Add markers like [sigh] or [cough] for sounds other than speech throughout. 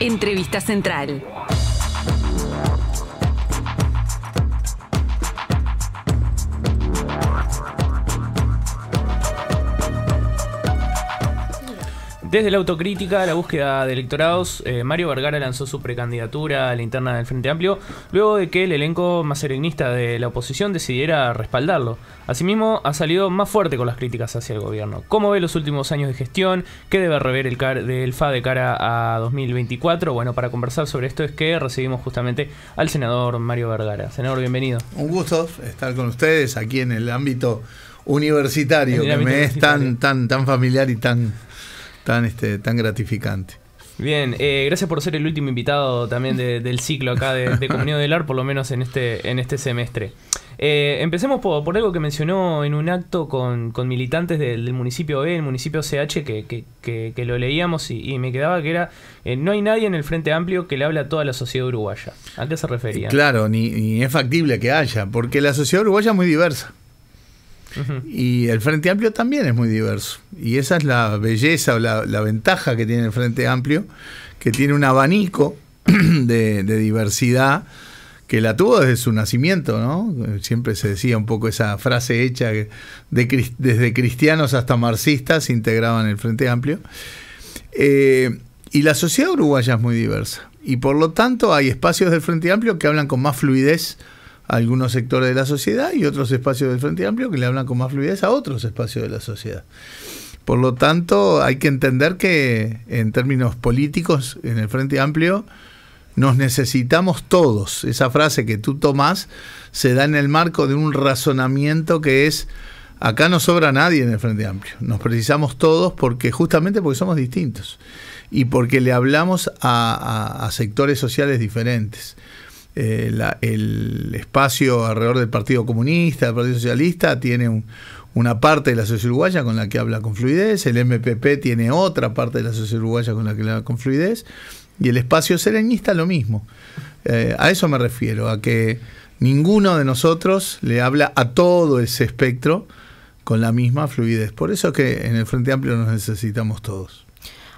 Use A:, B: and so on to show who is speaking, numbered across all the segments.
A: Entrevista Central.
B: Desde la autocrítica, la búsqueda de electorados, eh, Mario Vergara lanzó su precandidatura a la interna del Frente Amplio, luego de que el elenco más serenista de la oposición decidiera respaldarlo. Asimismo, ha salido más fuerte con las críticas hacia el gobierno. ¿Cómo ve los últimos años de gestión? ¿Qué debe rever el del FA de cara a 2024? Bueno, para conversar sobre esto es que recibimos justamente al senador Mario
C: Vergara. Senador, bienvenido. Un gusto estar con ustedes aquí en el ámbito universitario, que me es tan, tan, tan familiar y tan tan, este, tan gratificante.
B: Bien, eh, gracias por ser el último invitado también del ciclo acá de, de Comunidad del Ar, por lo menos en este, en este semestre. Eh, empecemos por, algo que mencionó en un acto con, militantes del, municipio B, el municipio CH, que, lo leíamos y, me quedaba que era, eh, no hay nadie en el Frente Amplio que le habla a toda la sociedad uruguaya. ¿A qué se refería? Claro,
C: ni, ni es factible que haya, porque la sociedad uruguaya es muy diversa. Y el Frente Amplio también es muy diverso. Y esa es la belleza o la, ventaja que tiene el Frente Amplio, que tiene un abanico [clears throat] de, diversidad que la tuvo desde su nacimiento, ¿no? Siempre se decía un poco esa frase hecha de, desde cristianos hasta marxistas integraban el Frente Amplio. Eh, y la sociedad uruguaya es muy diversa. Y por lo tanto hay espacios del Frente Amplio que hablan con más fluidez algunos sectores de la sociedad y otros espacios del Frente Amplio que le hablan con más fluidez a otros espacios de la sociedad. Por lo tanto, hay que entender que en términos políticos, en el Frente Amplio, nos necesitamos todos. Esa frase que tú tomás se da en el marco de un razonamiento que es, acá no sobra nadie en el Frente Amplio, nos precisamos todos porque justamente porque somos distintos y porque le hablamos a sectores sociales diferentes. Eh, el espacio alrededor del Partido Comunista, del Partido Socialista, tiene una parte de la sociedad uruguaya con la que habla con fluidez, el MPP tiene otra parte de la sociedad uruguaya con la que habla con fluidez, y el espacio serenista lo mismo. Eh, a eso me refiero, a que ninguno de nosotros le habla a todo ese espectro con la misma fluidez. Por eso es que en el Frente Amplio nos necesitamos todos.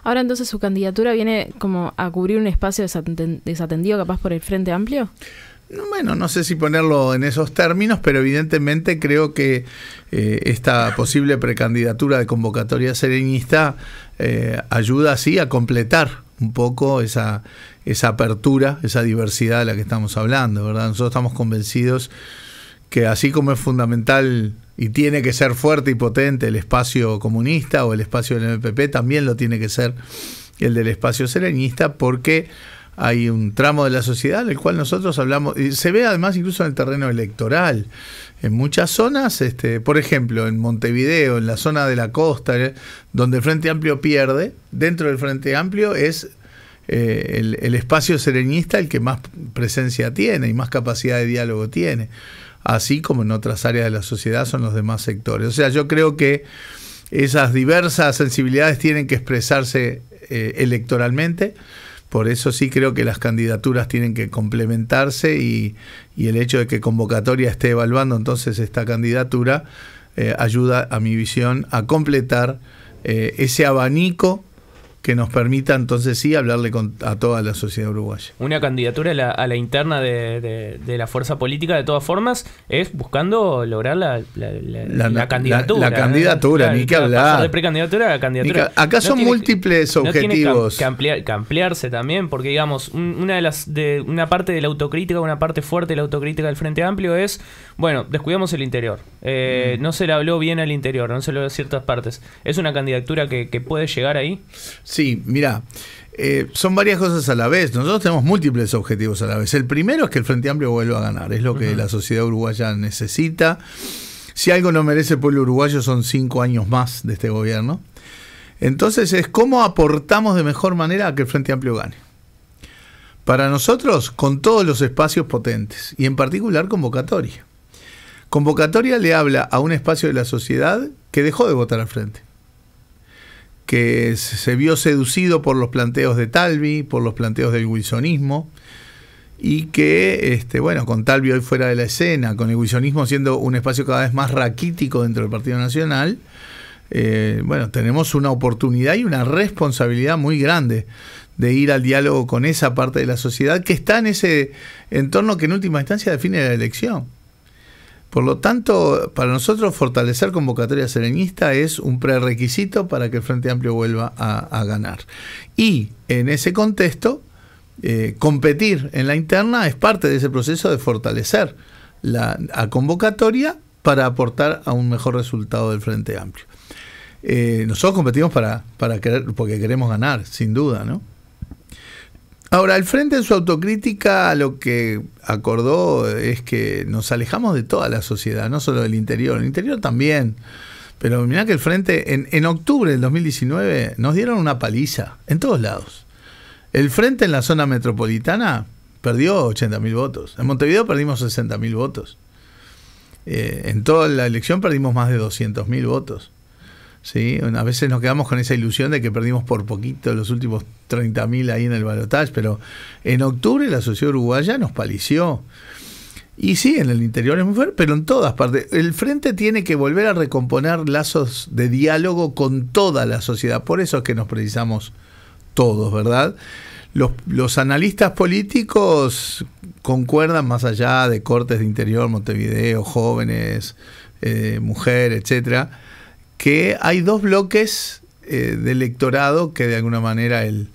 A: Ahora entonces su candidatura viene como a cubrir un espacio desatendido capaz por el Frente Amplio. Bueno, no
C: sé si ponerlo en esos términos, pero evidentemente creo que eh, esta posible precandidatura de convocatoria serenista eh, ayuda así a completar un poco esa, esa apertura, esa diversidad de la que estamos hablando, ¿verdad? Nosotros estamos convencidos que así como es fundamental y tiene que ser fuerte y potente el espacio comunista o el espacio del MPP, también lo tiene que ser el del espacio serenista, porque hay un tramo de la sociedad en el cual nosotros hablamos, y se ve además incluso en el terreno electoral, en muchas zonas, este, por ejemplo, en Montevideo, en la zona de la costa, eh, donde el Frente Amplio pierde, dentro del Frente Amplio es eh, el, el, espacio serenista el que más presencia tiene y más capacidad de diálogo tiene así como en otras áreas de la sociedad son los demás sectores. O sea, yo creo que esas diversas sensibilidades tienen que expresarse eh, electoralmente. Por eso sí creo que las candidaturas tienen que complementarse y, el hecho de que convocatoria esté evaluando entonces esta candidatura eh, ayuda a mi visión a completar eh, ese abanico que nos permita entonces sí hablarle a toda la sociedad uruguaya.
B: Una candidatura a la, interna de, la fuerza política, de todas formas, es buscando lograr la, la, la candidatura. La, candidatura, ni que hablar. De precandidatura a la candidatura. acá son
C: múltiples objetivos. que,
B: ampliarse también, porque digamos, una, de las, de, una parte de la autocrítica, una parte fuerte de la autocrítica del Frente Amplio es, bueno, descuidamos el interior. Eh, mm. No se le habló bien al interior, no se le habló a ciertas partes. ¿Es una candidatura que, que puede llegar ahí?
C: Sí, mira, eh, son varias cosas a la vez. Nosotros tenemos múltiples objetivos a la vez. El primero es que el Frente Amplio vuelva a ganar, es lo que la sociedad uruguaya necesita. Si algo no merece el pueblo uruguayo son cinco años más de este gobierno. Entonces es cómo aportamos de mejor manera a que el Frente Amplio gane. Para nosotros, con todos los espacios potentes, y en particular convocatoria. Convocatoria le habla a un espacio de la sociedad que dejó de votar al frente que se vio seducido por los planteos de Talvi, por los planteos del wilsonismo, y que, este, bueno, con Talvi hoy fuera de la escena, con el wilsonismo siendo un espacio cada vez más raquítico dentro del Partido Nacional, eh, bueno, tenemos una oportunidad y una responsabilidad muy grande de ir al diálogo con esa parte de la sociedad que está en ese entorno que en última instancia define la elección. Por lo tanto, para nosotros fortalecer convocatoria serenista es un prerequisito para que el Frente Amplio vuelva a, ganar. Y en ese contexto, eh, competir en la interna es parte de ese proceso de fortalecer la convocatoria para aportar a un mejor resultado del Frente Amplio. Eh, nosotros competimos para, para querer, porque queremos ganar, sin duda, ¿no? Ahora, el Frente en su autocrítica lo que acordó es que nos alejamos de toda la sociedad, no solo del interior, el interior también. Pero mirá que el Frente, en, octubre del 2019, nos dieron una paliza, en todos lados. El Frente en la zona metropolitana perdió 80.000 votos. En Montevideo perdimos 60.000 votos. Eh, en toda la elección perdimos más de 200.000 votos. ¿sí? A veces nos quedamos con esa ilusión de que perdimos por poquito los últimos 30.000 ahí en el balotaje, pero en octubre la sociedad uruguaya nos palició. Y sí, en el interior es muy fuerte, pero en todas partes. El frente tiene que volver a recomponer lazos de diálogo con toda la sociedad. Por eso es que nos precisamos todos, ¿verdad? Los, analistas políticos concuerdan más allá de cortes de interior, Montevideo, jóvenes, eh, mujer, etcétera que hay dos bloques eh, de electorado que de alguna manera el,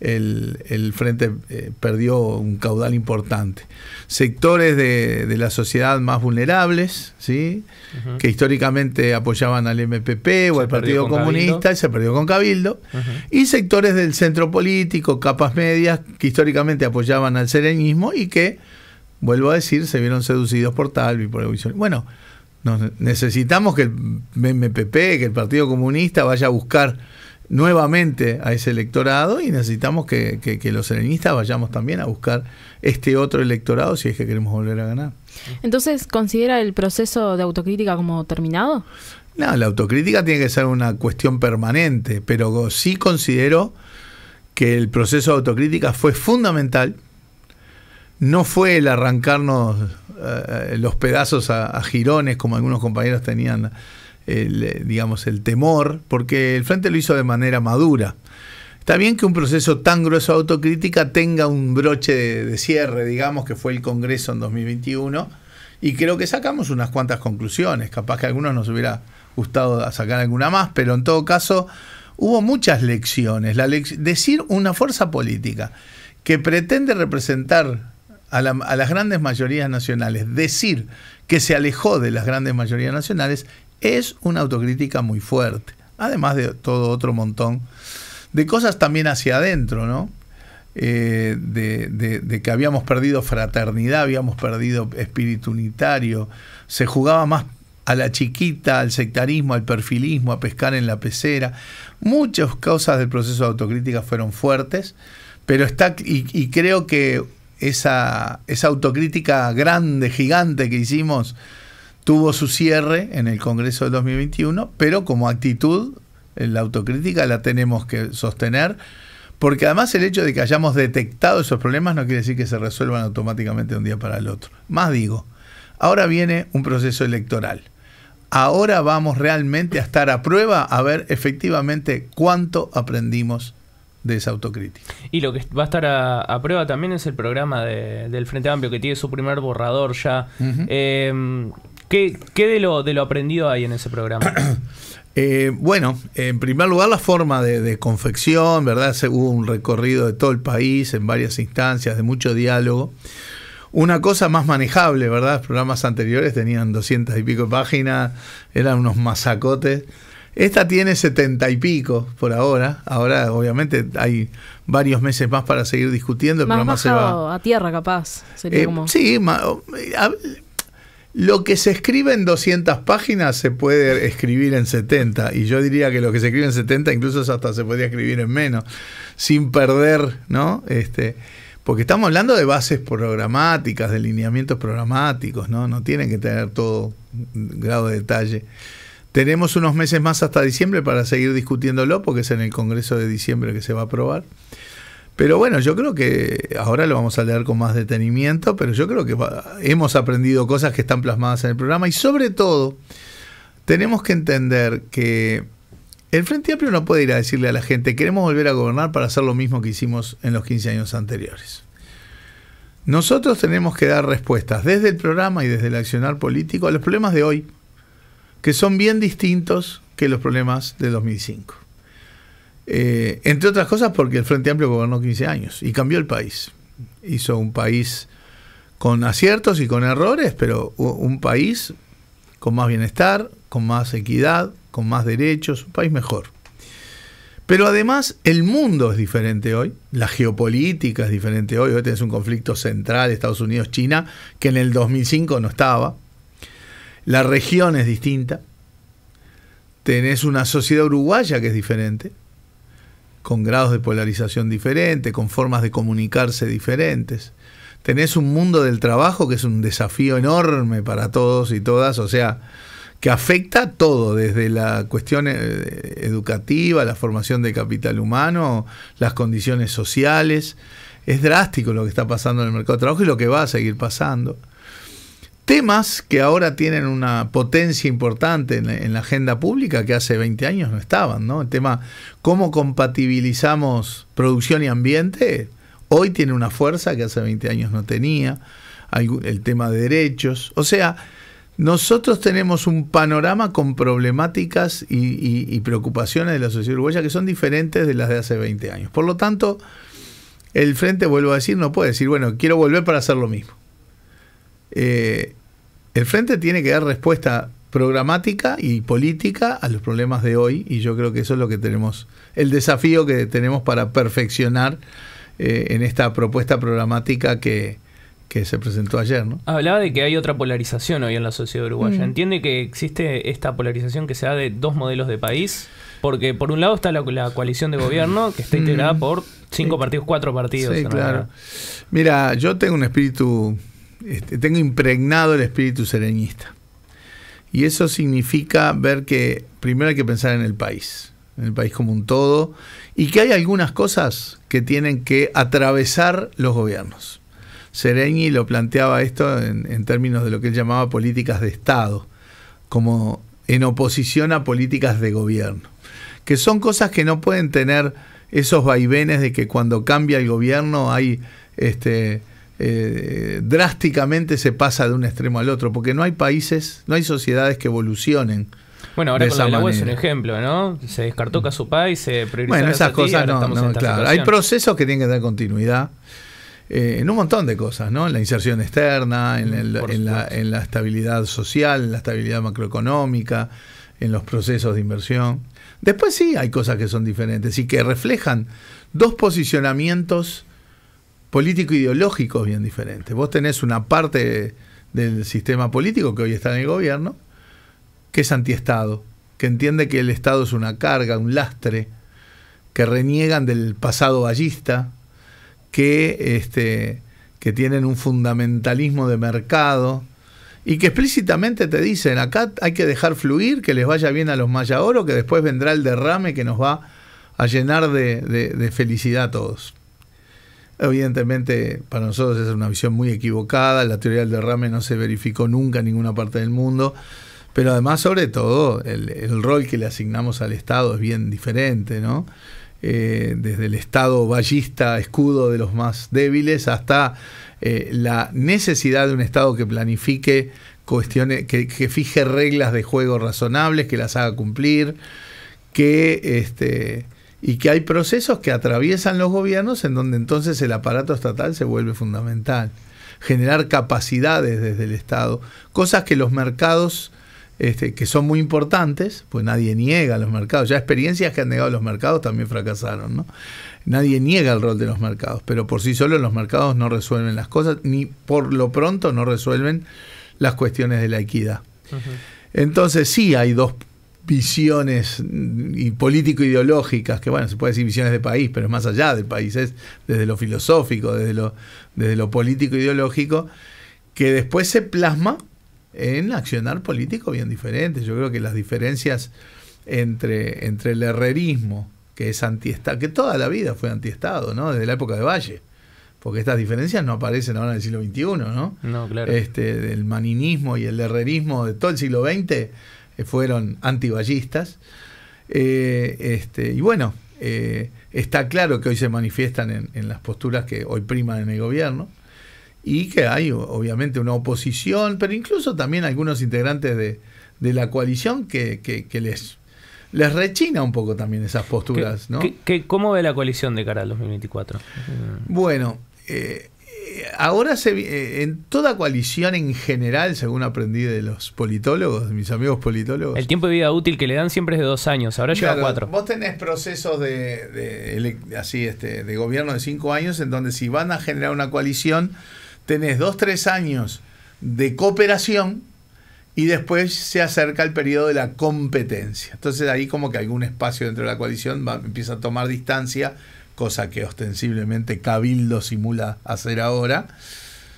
C: el, frente eh, perdió un caudal importante. Sectores de, la sociedad más vulnerables, ¿sí? que históricamente apoyaban al MPP o al Partido Comunista y se perdió con Cabildo, y sectores del centro político, capas medias, que históricamente apoyaban al serenismo y que, vuelvo a decir, se vieron seducidos por Talvi, por el Bueno, necesitamos que el MPP, que el Partido Comunista vaya a buscar nuevamente a ese electorado y necesitamos que, los serenistas vayamos también a buscar este otro electorado si es que queremos volver a
A: ganar. Entonces, ¿considera el proceso de autocrítica como terminado?
C: No, la autocrítica tiene que ser una cuestión permanente, pero sí considero que el proceso de autocrítica fue fundamental no fue el arrancarnos eh, los pedazos a, jirones girones como algunos compañeros tenían eh, digamos, el temor, porque el Frente lo hizo de manera madura. Está bien que un proceso tan grueso de autocrítica tenga un broche de, cierre, digamos, que fue el Congreso en 2021, y creo que sacamos unas cuantas conclusiones. Capaz que a algunos nos hubiera gustado sacar alguna más, pero en todo caso hubo muchas lecciones. decir una fuerza política que pretende representar a, las grandes mayorías nacionales. Decir que se alejó de las grandes mayorías nacionales es una autocrítica muy fuerte, además de todo otro montón de cosas también hacia adentro, ¿no? Eh, de, que habíamos perdido fraternidad, habíamos perdido espíritu unitario, se jugaba más a la chiquita, al sectarismo, al perfilismo, a pescar en la pecera. Muchas causas del proceso de autocrítica fueron fuertes, pero está, y creo que esa, autocrítica grande, gigante que hicimos, tuvo su cierre en el Congreso del 2021, pero como actitud, eh, la autocrítica la tenemos que sostener, porque además el hecho de que hayamos detectado esos problemas no quiere decir que se resuelvan automáticamente de un día para el otro. Más digo, ahora viene un proceso electoral. Ahora vamos realmente a estar a prueba a ver efectivamente cuánto aprendimos de esa autocrítica.
B: Y lo que va a estar a, prueba también es el programa del Frente Amplio, que tiene su primer borrador ya. Em, ¿Qué, de, lo, de, lo, aprendido hay en ese programa? [clears throat]
C: Eh, bueno, en primer lugar la forma de, confección, ¿verdad? hubo un recorrido de todo el país en varias instancias, de mucho diálogo una cosa más manejable, ¿verdad? Los programas anteriores tenían doscientas y pico páginas, eran unos masacotes. Esta tiene setenta y pico por ahora. Ahora, obviamente, hay varios meses más para seguir discutiendo. Más pero se va.
A: a tierra, capaz. Sería eh, Sí,
C: lo que se escribe en 200 páginas se puede escribir en 70. Y yo diría que lo que se escribe en 70 incluso hasta se podría escribir en menos. Sin perder, ¿no? Este, porque estamos hablando de bases programáticas, de lineamientos programáticos, ¿no? No tienen que tener todo grado de detalle. Tenemos unos meses más hasta diciembre para seguir discutiéndolo, porque es en el Congreso de diciembre que se va a aprobar. Pero bueno, yo creo que ahora lo vamos a leer con más detenimiento, pero yo creo que hemos aprendido cosas que están plasmadas en el programa y sobre todo tenemos que entender que el Frente Amplio no puede ir a decirle a la gente queremos volver a gobernar para hacer lo mismo que hicimos en los 15 años anteriores. Nosotros tenemos que dar respuestas desde el programa y desde el accionar político a los problemas de hoy, que son bien distintos que los problemas de 2005. Eh, entre otras cosas porque el Frente Amplio gobernó 15 años y cambió el país. Hizo un país con aciertos y con errores, pero un país con más bienestar, con más equidad, con más derechos, un país mejor. Pero además el mundo es diferente hoy, la geopolítica es diferente hoy, hoy tenés un conflicto central Estados Unidos-China que en el 2005 no estaba. La región es distinta. Tenés una sociedad uruguaya que es diferente, con grados de polarización diferente, con formas de comunicarse diferentes. Tenés un mundo del trabajo que es un desafío enorme para todos y todas, o sea, que afecta todo, desde la cuestión eh, educativa, la formación de capital humano, las condiciones sociales. Es drástico lo que está pasando en el mercado de trabajo y lo que va a seguir pasando temas que ahora tienen una potencia importante en, la agenda pública que hace 20 años no estaban, ¿no? El tema cómo compatibilizamos producción y ambiente hoy tiene una fuerza que hace 20 años no tenía, el tema de derechos, o sea, nosotros tenemos un panorama con problemáticas y preocupaciones de la sociedad uruguaya que son diferentes de las de hace 20 años. Por lo tanto, el frente, vuelvo a decir, no puede decir, bueno, quiero volver para hacer lo mismo. Eh, el Frente tiene que dar respuesta programática y política a los problemas de hoy y yo creo que eso es lo que tenemos, el desafío que tenemos para perfeccionar eh, en esta propuesta programática que, que se presentó ayer. ¿no?
B: Hablaba de que hay otra polarización hoy en la sociedad uruguaya. Mm. ¿Entiende que existe esta polarización que se da de dos modelos de país? Porque por un lado está la, coalición de gobierno que está [clears throat] integrada por cinco partidos, cuatro partidos. claro.
C: Mira, yo tengo un espíritu este, tengo impregnado el espíritu sereñista. Y eso significa ver que primero hay que pensar en el país, en el país como un todo, y que hay algunas cosas que tienen que atravesar los gobiernos. Sereñi lo planteaba esto en, términos de lo que él llamaba políticas de Estado, como en oposición a políticas de gobierno, que son cosas que no pueden tener esos vaivenes de que cuando cambia el gobierno hay este, eh, drásticamente se pasa de un extremo al otro, porque no hay países, no hay sociedades que evolucionen. Bueno, ahora con la es un
B: ejemplo, ¿no? Se descartó mm. su país se priorizó. Bueno, esas cosas no, claro. Hay
C: procesos que tienen que dar continuidad eh, en un montón de cosas, ¿no? En la inserción externa, en, mm, la, en, la, estabilidad social, en la estabilidad macroeconómica, en los procesos de inversión. Después sí hay cosas que son diferentes y que reflejan dos posicionamientos político-ideológicos bien diferentes. Vos tenés una parte del sistema político que hoy está en el gobierno, que es antiestado, que entiende que el Estado es una carga, un lastre, que reniegan del pasado ballista, que, este, que tienen un fundamentalismo de mercado y que explícitamente te dicen, acá hay que dejar fluir, que les vaya bien a los maya oro, que después vendrá el derrame que nos va a llenar de, de felicidad a todos. Evidentemente, para nosotros es una visión muy equivocada. La teoría del derrame no se verificó nunca en ninguna parte del mundo. Pero además, sobre todo, el, rol que le asignamos al Estado es bien diferente, ¿no? Eh, desde el Estado ballista, escudo de los más débiles, hasta eh, la necesidad de un Estado que planifique cuestiones, que, que, fije reglas de juego razonables, que las haga cumplir, que este, y que hay procesos que atraviesan los gobiernos en donde entonces el aparato estatal se vuelve fundamental. Generar capacidades desde el Estado, cosas que los mercados, este, que son muy importantes, pues nadie niega los mercados, ya experiencias que han negado los mercados también fracasaron, ¿no? Nadie niega el rol de los mercados, pero por sí solo los mercados no resuelven las cosas, ni por lo pronto no resuelven las cuestiones de la equidad. Entonces sí hay dos visiones y político-ideológicas, que bueno, se puede decir visiones de país, pero es más allá del país, es desde lo filosófico, desde lo, desde lo político-ideológico, que después se plasma en accionar político bien diferente. Yo creo que las diferencias entre, entre el herrerismo, que es antiestado, que toda la vida fue antiestado, ¿no? Desde la época de Valle. Porque estas diferencias no aparecen ahora en el siglo XXI, ¿no? No, claro. Este, del maninismo y el herrerismo de todo el siglo XX eh, fueron antiballistas. Eh, este, y bueno, eh, está claro que hoy se manifiestan en, las posturas que hoy priman en el gobierno y que hay obviamente una oposición, pero incluso también algunos integrantes de, la coalición que, les les rechina un poco también esas posturas.
B: cómo ve la coalición de cara al 2024?
C: Bueno, eh, ahora se, eh, en toda coalición en general, según aprendí de los politólogos, de mis amigos politólogos. El
B: tiempo de vida útil que le dan siempre es de dos años, ahora llega lleva cuatro.
C: Vos tenés procesos de, así, este, de gobierno de cinco años en donde si van a generar una coalición, tenés dos, tres años de cooperación y después se acerca el periodo de la competencia. Entonces ahí como que algún espacio dentro de la coalición empieza a tomar distancia cosa que ostensiblemente Cabildo simula hacer ahora.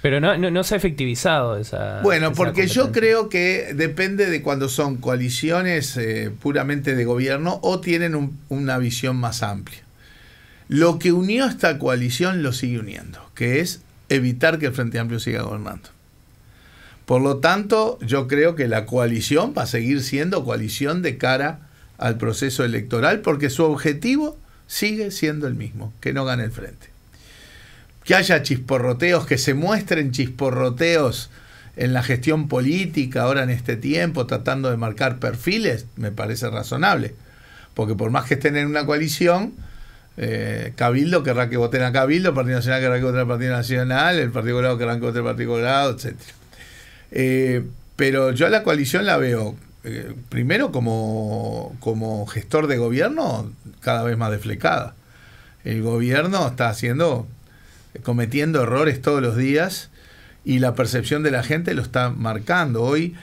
C: Pero no, se ha efectivizado esa. Bueno, porque yo creo que depende de cuando son coaliciones eh, puramente de gobierno o tienen una visión más amplia. Lo que unió esta coalición lo sigue uniendo, que es evitar que el Frente Amplio siga gobernando. Por lo tanto, yo creo que la coalición va a seguir siendo coalición de cara al proceso electoral, porque su objetivo sigue siendo el mismo, que no gane el frente. Que haya chisporroteos, que se muestren chisporroteos en la gestión política ahora en este tiempo, tratando de marcar perfiles, me parece razonable. Porque por más que estén en una coalición, eh, Cabildo querrá que voten a Cabildo, Partido Nacional querrá que voten al Partido Nacional, el Partido Colorado querrá que voten al Partido Colorado, etc. Eh, pero yo a la coalición la veo eh, primero como, gestor de gobierno cada vez más deflecada. El gobierno está haciendo, cometiendo errores todos los días y la percepción de la gente lo está marcando. Hoy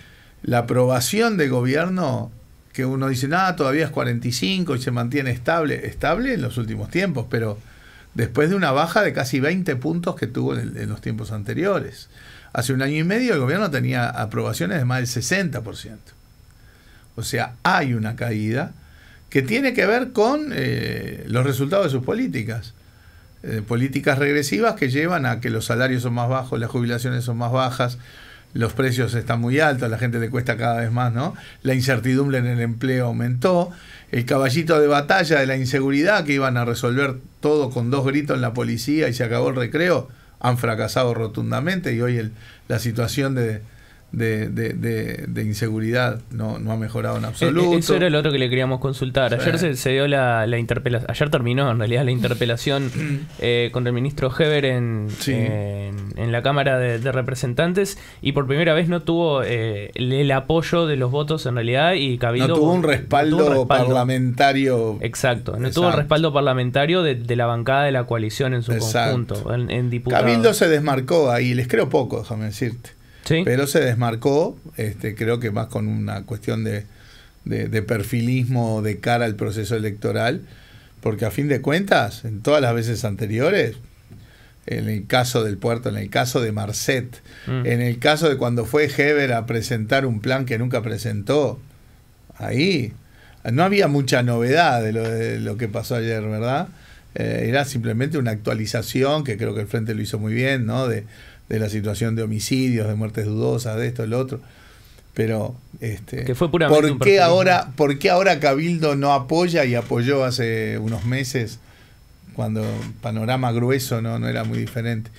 C: la aprobación de gobierno, que uno dice, nada, todavía es 45 y se mantiene estable, estable en los últimos tiempos, pero después de una baja de casi 20 puntos que tuvo en, en los tiempos anteriores. Hace un año y medio el gobierno tenía aprobaciones de más del 60% o sea, hay una caída que tiene que ver con eh, los resultados de sus políticas. Eh, políticas regresivas que llevan a que los salarios son más bajos, las jubilaciones son más bajas, los precios están muy altos, a la gente le cuesta cada vez más, ¿no? La incertidumbre en el empleo aumentó, el caballito de batalla de la inseguridad que iban a resolver todo con dos gritos en la policía y se acabó el recreo, han fracasado rotundamente y hoy la situación de, de, inseguridad no, no ha mejorado en eh, eh, absoluto. Eso era
B: lo otro que le queríamos consultar. Ayer se, dio la, interpelación, ayer terminó en realidad la interpelación [clears throat] eh, contra el ministro Heber en, en, la Cámara de, Representantes y por primera vez no tuvo eh, el, apoyo de los votos en realidad y Cabildo... No tuvo un respaldo,
C: parlamentario. Exacto, no tuvo el
B: respaldo parlamentario de, la bancada de la coalición en su conjunto, en, diputados. Cabildo
C: se desmarcó ahí, les creo poco, déjame decirte. Pero se desmarcó, este, creo que más con una cuestión de, de, perfilismo de cara al proceso electoral, porque a fin de cuentas, en todas las veces anteriores, en el caso del puerto, en el caso de Marcet, mm. en el caso de cuando fue Heber a presentar un plan que nunca presentó, ahí no había mucha novedad de lo, lo que pasó ayer, ¿verdad? Eh, era simplemente una actualización que creo que el Frente lo hizo muy bien, ¿no? De, de la situación de homicidios, de muertes dudosas, de esto, lo otro. Pero, este, fue ¿por, qué ahora, ¿por qué ahora Cabildo no apoya y apoyó hace unos meses cuando panorama grueso no, no era muy diferente?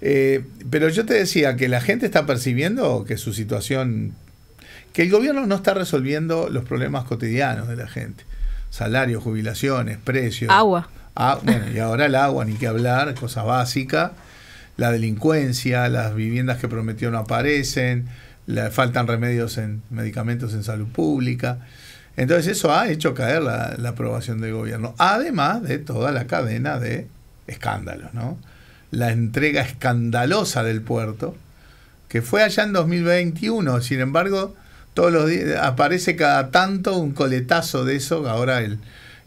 C: Eh, pero yo te decía que la gente está percibiendo que su situación, que el gobierno no está resolviendo los problemas cotidianos de la gente. Salarios, jubilaciones, precios. Agua. Ah, bueno, y ahora el agua, ni que hablar, cosa básica la delincuencia, las viviendas que prometió no aparecen, faltan remedios en medicamentos en salud pública. Entonces eso ha hecho caer la, aprobación del gobierno, además de toda la cadena de escándalos, ¿no? La entrega escandalosa del puerto, que fue allá en 2021, sin embargo, todos los días aparece cada tanto un coletazo de eso, ahora el,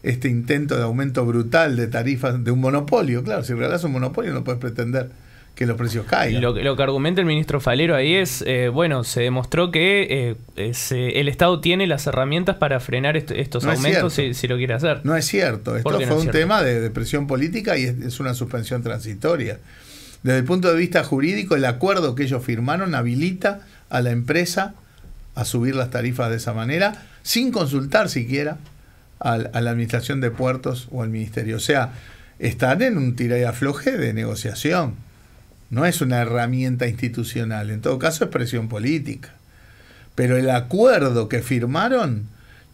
C: este intento de aumento brutal de tarifas de un monopolio, claro, si regalas un monopolio no puedes pretender que los precios caigan.
B: Lo, que argumenta el ministro Falero ahí es, eh, bueno, se demostró que eh, eh, el Estado tiene las herramientas para frenar estos aumentos
C: si, lo quiere hacer. No es cierto, esto fue un tema de, presión política y es, una suspensión transitoria. Desde el punto de vista jurídico, el acuerdo que ellos firmaron habilita a la empresa a subir las tarifas de esa manera, sin consultar siquiera a, la Administración de Puertos o al Ministerio. O sea, están en un tira y afloje de negociación no es una herramienta institucional, en todo caso es presión política. Pero el acuerdo que firmaron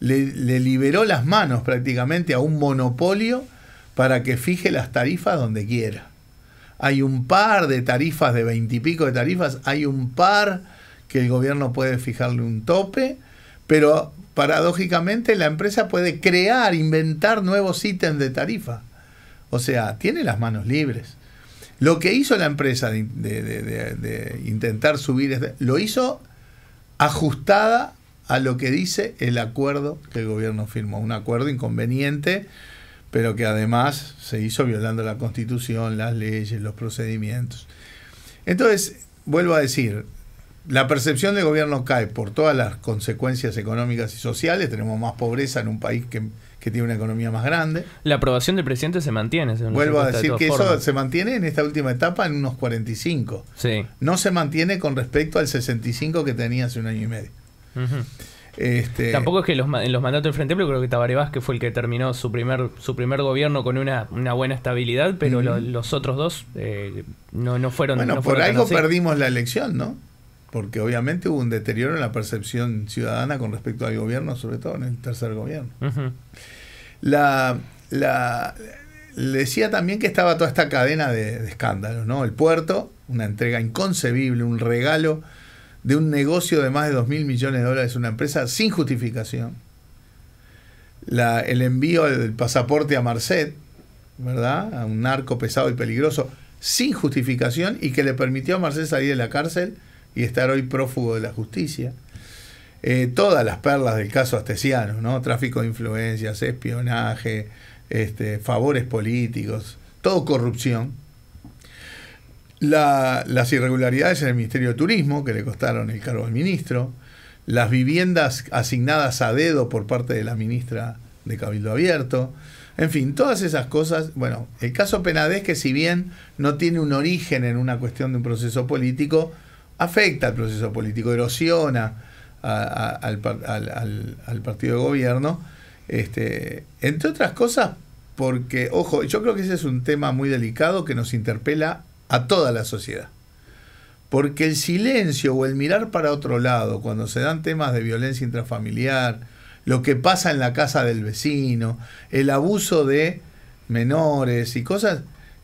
C: le, liberó las manos prácticamente a un monopolio para que fije las tarifas donde quiera. Hay un par de tarifas, de veintipico de tarifas, hay un par que el gobierno puede fijarle un tope, pero paradójicamente la empresa puede crear, inventar nuevos ítems de tarifa. O sea, tiene las manos libres. Lo que hizo la empresa de, intentar subir, lo hizo ajustada a lo que dice el acuerdo que el gobierno firmó. Un acuerdo inconveniente, pero que además se hizo violando la constitución, las leyes, los procedimientos. Entonces, vuelvo a decir, la percepción del gobierno cae por todas las consecuencias económicas y sociales. Tenemos más pobreza en un país que que tiene una economía más grande.
B: La aprobación del presidente se mantiene. Vuelvo a decir que eso se
C: mantiene en esta última etapa en unos 45. Sí. No se mantiene con respecto al 65 que tenía hace un año y medio. Este... Tampoco
B: es que los, en los mandatos del Frente Amplio creo que Tabaré Vázquez fue el que terminó su primer su primer gobierno con una, buena estabilidad, pero los otros dos eh, no, no fueron. Bueno, por algo perdimos
C: la elección, ¿no? porque obviamente hubo un deterioro en la percepción ciudadana con respecto al gobierno, sobre todo en el tercer gobierno. la, le decía también que estaba toda esta cadena de, escándalos, ¿no? El puerto, una entrega inconcebible, un regalo de un negocio de más de 2 mil millones de dólares una empresa sin justificación. el envío del pasaporte a Marcet, ¿verdad? A un narco pesado y peligroso, sin justificación y que le permitió a Marcet salir de la cárcel y estar hoy prófugo de la justicia. Eh, todas las perlas del caso Astesiano, ¿no? Tráfico de influencias, espionaje, este, favores políticos, todo corrupción. las irregularidades en el Ministerio de Turismo, que le costaron el cargo al ministro, las viviendas asignadas a dedo por parte de la ministra de Cabildo Abierto, en fin, todas esas cosas, bueno, el caso Penadez que si bien no tiene un origen en una cuestión de un proceso político, afecta al proceso político, erosiona al, partido de gobierno, este, entre otras cosas porque, ojo, yo creo que ese es un tema muy delicado que nos interpela a toda la sociedad. Porque el silencio o el mirar para otro lado cuando se dan temas de violencia intrafamiliar, lo que pasa en la casa del vecino, el abuso de menores y cosas,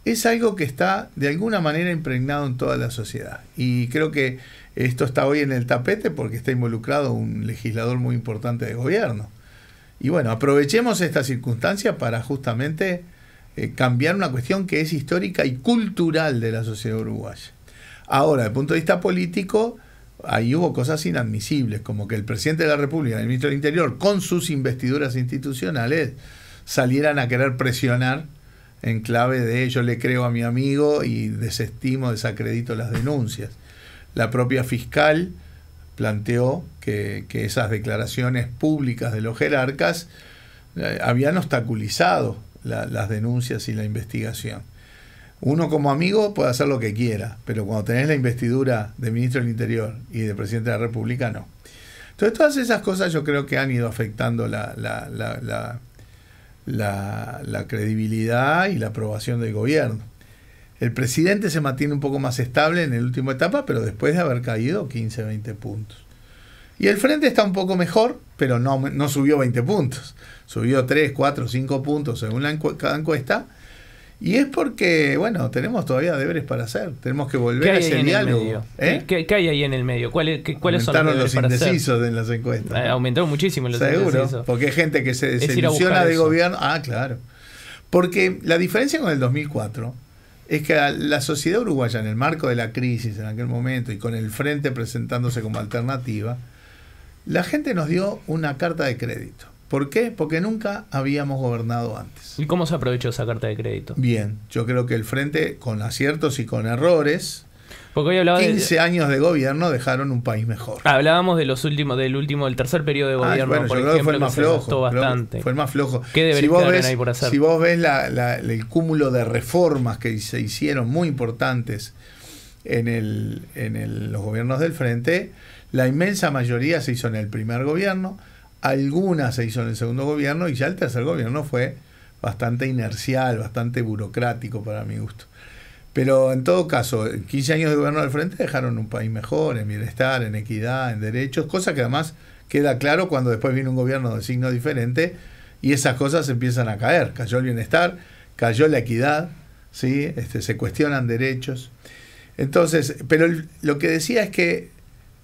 C: es algo que está de alguna manera impregnado en toda la sociedad. Y creo que esto está hoy en el tapete porque está involucrado un legislador muy importante de gobierno. Y bueno, aprovechemos esta circunstancia para justamente eh, cambiar una cuestión que es histórica y cultural de la sociedad uruguaya. Ahora, desde el punto de vista político, ahí hubo cosas inadmisibles, como que el presidente de la República, el ministro del Interior, con sus investiduras institucionales, salieran a querer presionar en clave de yo le creo a mi amigo y desestimo, desacredito las denuncias. La propia fiscal planteó que, esas declaraciones públicas de los jerarcas eh, habían obstaculizado las denuncias y la investigación. Uno como amigo puede hacer lo que quiera, pero cuando tenés la investidura de ministro del Interior y de presidente de la República, no. Entonces todas esas cosas yo creo que han ido afectando la la, credibilidad y la aprobación del gobierno. El presidente se mantiene un poco más estable en la última etapa, pero después de haber caído 15, 20 puntos. Y el frente está un poco mejor, pero no, no subió 20 puntos. Subió 3, 4, 5 puntos según la cada encuesta, y es porque, bueno, tenemos todavía deberes para hacer. Tenemos que volver a ese diálogo. ¿eh?
B: ¿Qué, hay ahí en el medio? ¿Cuáles son los, los para indecisos en
C: las encuestas? Eh,
B: aumentaron muchísimo los Seguro, porque hay gente que se desilusiona de
C: gobierno. Ah, claro. Porque la diferencia con el 2004 es que la sociedad uruguaya, en el marco de la crisis en aquel momento y con el frente presentándose como alternativa, la gente nos dio una carta de crédito. ¿Por qué? Porque nunca habíamos gobernado antes. ¿Y cómo se aprovechó esa carta de crédito? Bien, yo creo que el frente, con aciertos y con errores, porque 15 años de gobierno dejaron un país mejor.
B: Ah, hablábamos de los últimos, del último, del tercer periodo de gobierno, por ejemplo, fue el más flojo, bastante. Fue el
C: más flojo. ¿Qué si vos, ves, ahí por hacer? si vos ves el cúmulo de reformas que se hicieron muy importantes en, los gobiernos del frente, la inmensa mayoría se hizo en el primer gobierno, algunas se hizo en el segundo gobierno y ya el tercer gobierno fue bastante inercial, bastante burocrático para mi gusto. Pero en todo caso, 15 años de gobierno al frente dejaron un país mejor, en bienestar, en equidad, en derechos, cosa que además queda claro cuando después viene un gobierno de signo diferente y esas cosas empiezan a caer. Cayó el bienestar, cayó la equidad, ¿sí? este, se cuestionan derechos. Entonces, pero lo que decía es que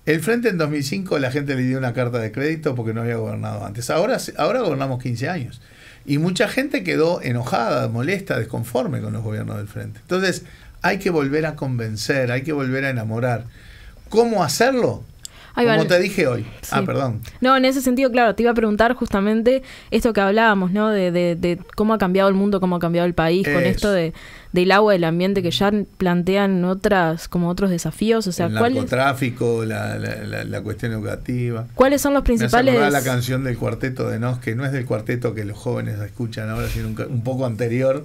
C: el Frente en 2005 la gente le dio una carta de crédito porque no había gobernado antes. Ahora, ahora gobernamos 15 años. Y mucha gente quedó enojada, molesta, desconforme con los gobiernos del Frente. Entonces, hay que volver a convencer, hay que volver a enamorar. ¿Cómo hacerlo? Como te dije hoy.
A: Ah, perdón. No, en ese sentido, claro, te iba a preguntar justamente esto que hablábamos, ¿no? De, de, cómo ha cambiado el mundo, cómo ha cambiado el país, con esto de, del agua, del ambiente, que ya plantean otras, como otros desafíos. O sea, el ¿cuál
C: narcotráfico, La, la, cuestión educativa. ¿Cuáles
A: son los principales? Me la canción
C: del cuarteto de Nos, que no es del cuarteto que los jóvenes escuchan ahora, sino un, un poco anterior,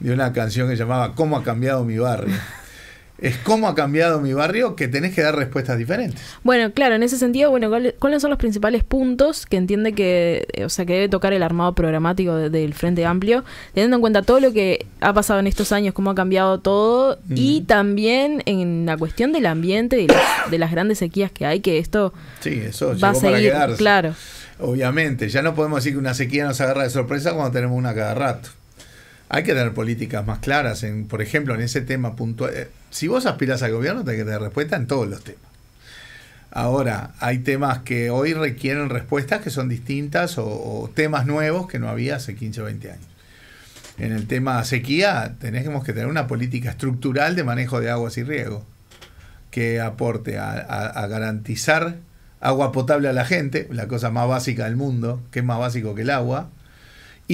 C: de una canción que llamaba ¿Cómo ha cambiado mi barrio? [laughs] es cómo ha cambiado mi barrio, que tenés que dar respuestas diferentes.
A: Bueno, claro, en ese sentido, bueno, ¿cuáles son los principales puntos que entiende que, eh, o sea, que debe tocar el armado programático del Frente Amplio, teniendo en cuenta todo lo que ha pasado en estos años, cómo ha cambiado todo, mm. y también en la cuestión del ambiente, de las, grandes sequías que hay, que esto
C: eso va a seguir, claro. Obviamente, ya no podemos decir que una sequía nos agarra de sorpresa cuando tenemos una cada rato hay que tener políticas más claras. En, por ejemplo, en ese tema puntual. Eh, si vos aspirás al gobierno, tenés que tener respuesta en todos los temas. Ahora, hay temas que hoy requieren respuestas que son distintas o, temas nuevos que no había hace 15 o 20 años. En el tema sequía, tenemos que tener una política estructural de manejo de aguas y riego que aporte a garantizar agua potable a la gente, la cosa más básica del mundo, que es más básico que el agua,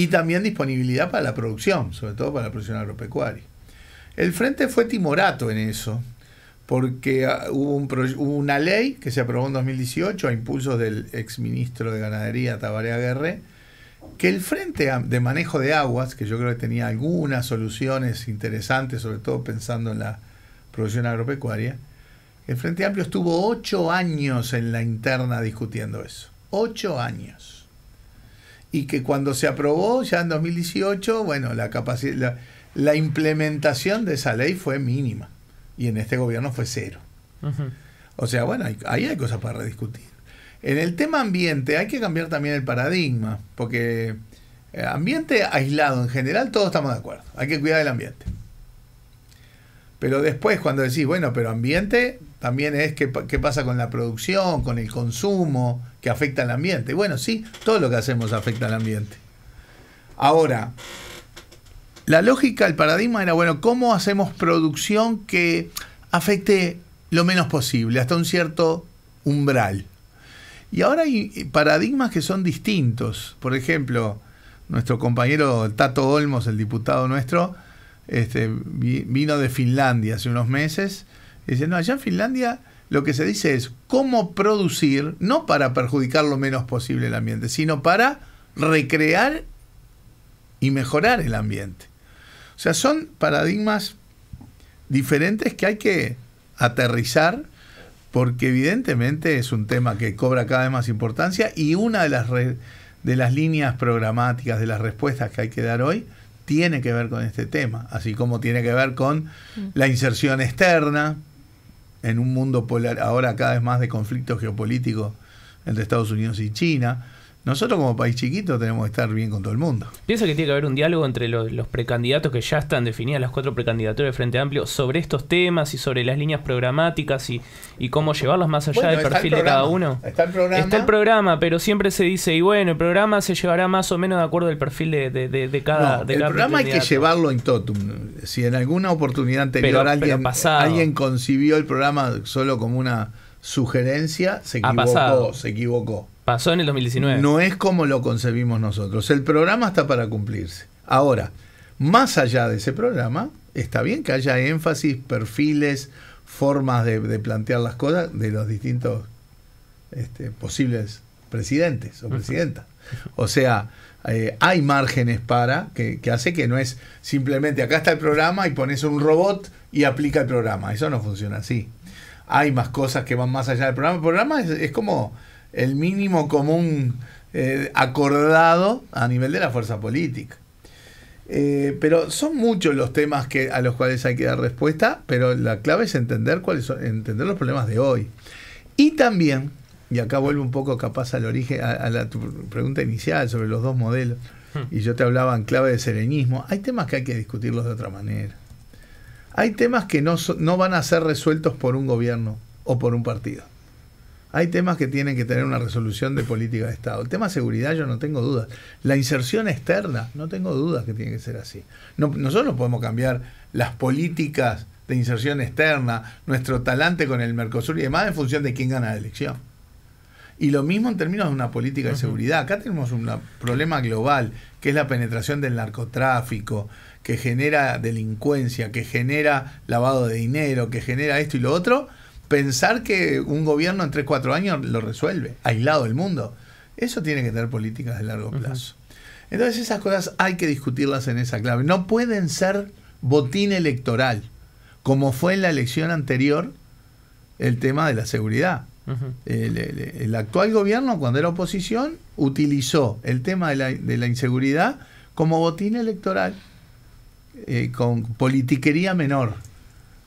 C: y también disponibilidad para la producción, sobre todo para la producción agropecuaria. El frente fue timorato en eso, porque ah, hubo, una ley que se aprobó en 2018 a impulsos del exministro de Ganadería Tabaré Aguerre, que el frente de manejo de aguas, que yo creo que tenía algunas soluciones interesantes, sobre todo pensando en la producción agropecuaria, el Frente Amplio estuvo ocho años en la interna discutiendo eso. Ocho años y que cuando se aprobó ya en 2018, bueno, la, capacidad la implementación de esa ley fue mínima y en este gobierno fue cero. O sea, bueno, ahí hay cosas para rediscutir. En el tema ambiente hay que cambiar también el paradigma, porque eh, ambiente aislado en general todos estamos de acuerdo, hay que cuidar el ambiente. Pero después cuando decís, bueno, pero ambiente también es qué, pasa con la producción, con el consumo, que afecta al ambiente. Bueno, sí, todo lo que hacemos afecta al ambiente. Ahora, la lógica, el paradigma era, bueno, ¿cómo hacemos producción que afecte lo menos posible, hasta un cierto umbral? Y ahora hay paradigmas que son distintos. Por ejemplo, nuestro compañero Tato Olmos, el diputado nuestro, este, vino de Finlandia hace unos meses. Y dice, no, allá en Finlandia lo que se dice es cómo producir, no para perjudicar lo menos posible el ambiente, sino para recrear y mejorar el ambiente. O sea, son paradigmas diferentes que hay que aterrizar porque evidentemente es un tema que cobra cada vez más importancia y una de las, de las líneas programáticas de las respuestas que hay que dar hoy tiene que ver con este tema, así como tiene que ver con la inserción externa en un mundo polar, ahora cada vez más de conflicto geopolítico entre Estados Unidos y China, nosotros como país chiquito tenemos que estar bien con todo el mundo.
B: ¿Piensa que tiene que haber un diálogo entre los, precandidatos que ya están definidas, las cuatro precandidaturas de Frente Amplio, sobre estos temas y sobre las líneas programáticas y, cómo llevarlos más allá del perfil de cada uno. Está el programa. Está el programa, pero siempre se dice, y bueno, el programa se llevará más o menos de acuerdo al perfil de, cada... No, el programa hay que
C: llevarlo en totum. Si en alguna oportunidad anterior alguien, alguien concibió el programa solo como una sugerencia, se equivocó, se equivocó. Pasó en el 2019. No es como lo concebimos nosotros. El programa está para cumplirse. Ahora, más allá de ese programa, está bien que haya énfasis, perfiles, formas de, plantear las cosas de los distintos este, posibles presidentes o presidentas. O sea, eh, hay márgenes para, que, hace que no es simplemente acá está el programa y pones un robot y aplica el programa. Eso no funciona así. Hay más cosas que van más allá del programa. El programa es como el mínimo común eh, acordado a nivel de la fuerza política. Eh, pero son muchos los temas que, a los cuales hay que dar respuesta, pero la clave es entender cuáles son, entender los problemas de hoy. Y también, y acá vuelvo un poco capaz al origen, a, la, tu pregunta inicial sobre los dos modelos, hmm. y yo te hablaba en clave de serenismo, hay temas que hay que discutirlos de otra manera. Hay temas que no, no van a ser resueltos por un gobierno o por un partido. Hay temas que tienen que tener una resolución de política de Estado. El tema de seguridad yo no tengo dudas. La inserción externa, no tengo dudas que tiene que ser así. No, nosotros podemos cambiar las políticas de inserción externa, nuestro talante con el Mercosur y demás en función de quién gana la elección. Y lo mismo en términos de una política de seguridad. Acá tenemos un problema global, que es la penetración del narcotráfico, que genera delincuencia, que genera lavado de dinero, que genera esto y lo otro pensar que un gobierno en 3-4 años lo resuelve, aislado del mundo. Eso tiene que tener políticas de largo plazo. Entonces esas cosas hay que discutirlas en esa clave. No pueden ser botín electoral, como fue en la elección anterior el tema de la seguridad. el, actual gobierno, cuando era oposición, utilizó el tema de la, inseguridad como botín electoral, eh, con politiquería menor.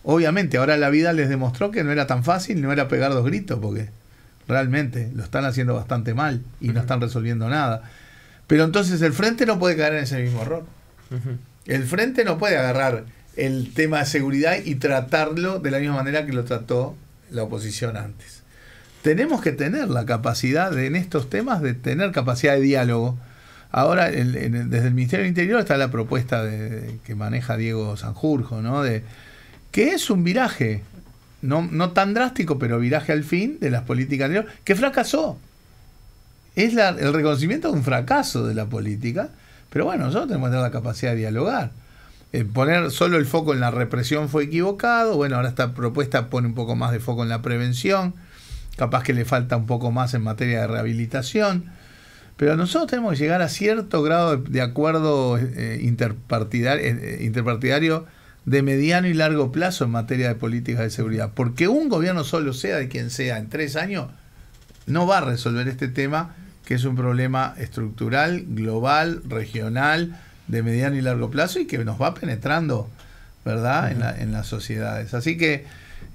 C: Obviamente, ahora la vida les demostró que no era tan fácil, no era pegar dos gritos, porque realmente lo están haciendo bastante mal y no están resolviendo nada. Pero entonces el frente no puede caer en ese mismo error. El frente no puede agarrar el tema de seguridad y tratarlo de la misma manera que lo trató la oposición antes. Tenemos que tener la capacidad en estos temas de tener capacidad de diálogo. Ahora, desde el Ministerio del Interior está la propuesta de, que maneja Diego Sanjurjo, ¿no? De, que es un viraje, no, tan drástico, pero viraje al fin de las políticas anteriores, que fracasó. Es el reconocimiento de un fracaso de la política, pero bueno, nosotros tenemos la capacidad de dialogar. Eh, poner solo el foco en la represión fue equivocado, bueno, ahora esta propuesta pone un poco más de foco en la prevención, capaz que le falta un poco más en materia de rehabilitación, pero nosotros tenemos que llegar a cierto grado de, acuerdo eh, eh, interpartidario de mediano y largo plazo en materia de política de seguridad. Porque un gobierno solo sea de quien sea en tres años, no va a resolver este tema, que es un problema estructural, global, regional, de mediano y largo plazo y que nos va penetrando, ¿verdad?, en, en las sociedades. Así que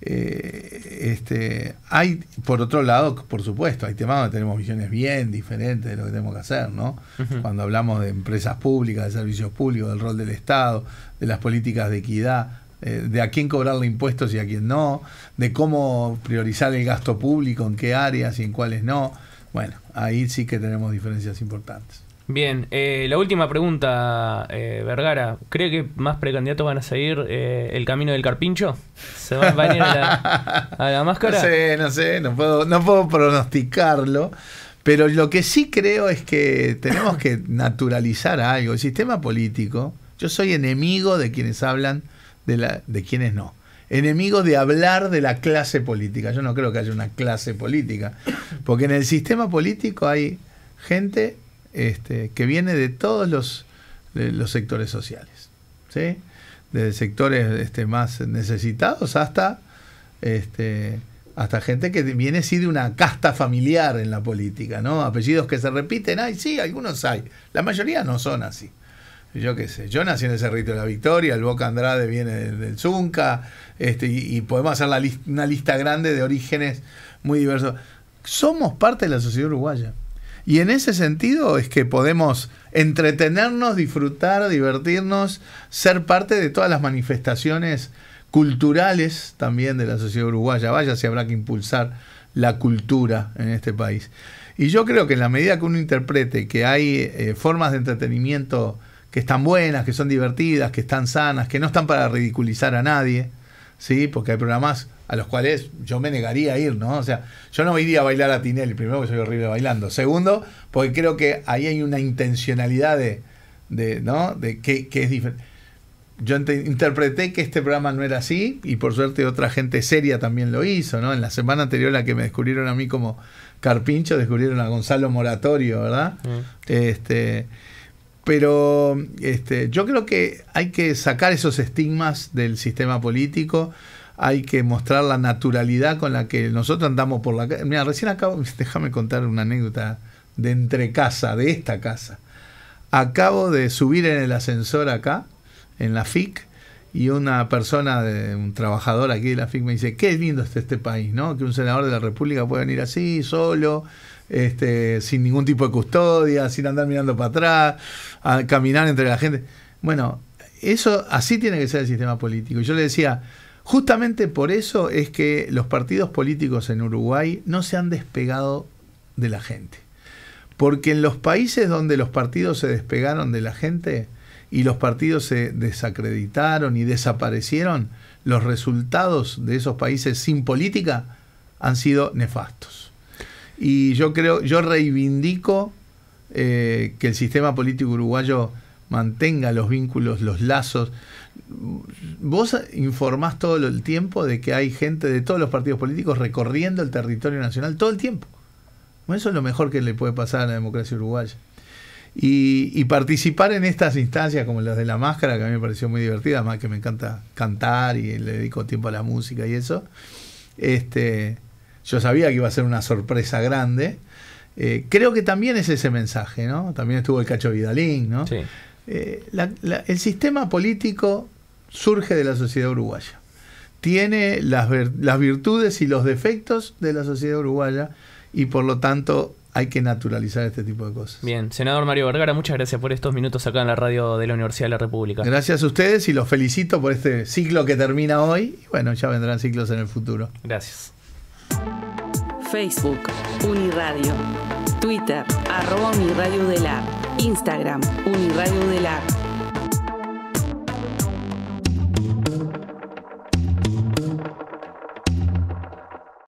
C: eh, este, hay, por otro lado, por supuesto, hay temas donde tenemos visiones bien diferentes de lo que tenemos que hacer, ¿no? Cuando hablamos de empresas públicas, de servicios públicos, del rol del Estado, de las políticas de equidad, eh, de a quién cobrarle impuestos y a quién no, de cómo priorizar el gasto público, en qué áreas y en cuáles no. Bueno, ahí sí que tenemos diferencias importantes.
B: Bien, eh, la última pregunta, eh, Vergara. ¿Cree que más precandidatos van a seguir eh, el camino del
C: carpincho? ¿Se
A: van, a ir a
C: la, [laughs] máscara? No sé, no sé, no puedo, no puedo pronosticarlo. Pero lo que sí creo es que tenemos que naturalizar algo. El sistema político, yo soy enemigo de quienes hablan, de, la, de quienes no. Enemigo de hablar de la clase política. Yo no creo que haya una clase política. Porque en el sistema político hay gente este, que viene de todos los, sectores sociales, ¿sí? sectores este, más necesitados hasta, este, hasta gente que viene sí de una casta familiar en la política, ¿no? apellidos que se repiten, hay, sí, algunos hay, la mayoría no son así yo qué sé, yo nací en el Cerrito de la Victoria, el Boca Andrade viene del, Zunca, y, podemos hacer una lista grande de orígenes muy diversos. Somos parte de la sociedad uruguaya. Y en ese sentido es que podemos entretenernos, disfrutar, divertirnos, ser parte de todas las manifestaciones culturales también de la sociedad uruguaya. Vaya si habrá que impulsar la cultura en este país. Y yo creo que en la medida que uno interprete que hay eh, formas de entretenimiento que están buenas, que son divertidas, que están sanas, que no están para ridiculizar a nadie, ¿sí? porque hay programas a los cuales yo me negaría a ir, ¿no? O sea, yo no iría a bailar a Tinelli, primero porque soy horrible bailando, segundo porque creo que ahí hay una intencionalidad de, ¿no? De que, es diferente. Yo interpreté que este programa no era así y por suerte otra gente seria también lo hizo, ¿no? En la semana anterior a la que me descubrieron a mí como carpincho, descubrieron a Gonzalo Moratorio, ¿verdad? Mm. Este, pero este, yo creo que hay que sacar esos estigmas del sistema político hay que mostrar la naturalidad con la que nosotros andamos por la calle. Mira, recién acabo, [laughs] déjame contar una anécdota de entre casa, de esta casa. Acabo de subir en el ascensor acá, en la FIC, y una persona, de, un trabajador aquí de la FIC me dice, qué lindo está este país, ¿no? Que un senador de la República puede venir así, solo, este, sin ningún tipo de custodia, sin andar mirando para atrás, a caminar entre la gente. Bueno, eso así tiene que ser el sistema político. Yo le decía, Justamente por eso es que los partidos políticos en Uruguay no se han despegado de la gente. Porque en los países donde los partidos se despegaron de la gente y los partidos se desacreditaron y desaparecieron, los resultados de esos países sin política han sido nefastos. Y yo creo, yo reivindico eh, que el sistema político uruguayo mantenga los vínculos, los lazos. Vos informás todo el tiempo de que hay gente de todos los partidos políticos recorriendo el territorio nacional todo el tiempo. eso es lo mejor que le puede pasar a la democracia uruguaya. Y, participar en estas instancias como las de la máscara, que a mí me pareció muy divertida, más que me encanta cantar y le dedico tiempo a la música y eso. Este, yo sabía que iba a ser una sorpresa grande. Eh, creo que también es ese mensaje, ¿no? También estuvo el Cacho Vidalín, ¿no? Sí. Eh, el sistema político surge de la sociedad uruguaya. Tiene las, virtudes y los defectos de la sociedad uruguaya y por lo tanto hay que naturalizar este tipo de cosas.
B: Bien, senador Mario Vergara, muchas gracias por estos minutos acá en la radio de la Universidad de la República. Gracias
C: a ustedes y los felicito por este ciclo que termina hoy. Y bueno, ya vendrán ciclos en el futuro.
B: Gracias. Facebook, Uniradio, Twitter, arroba de la Instagram,
C: Uniradio de la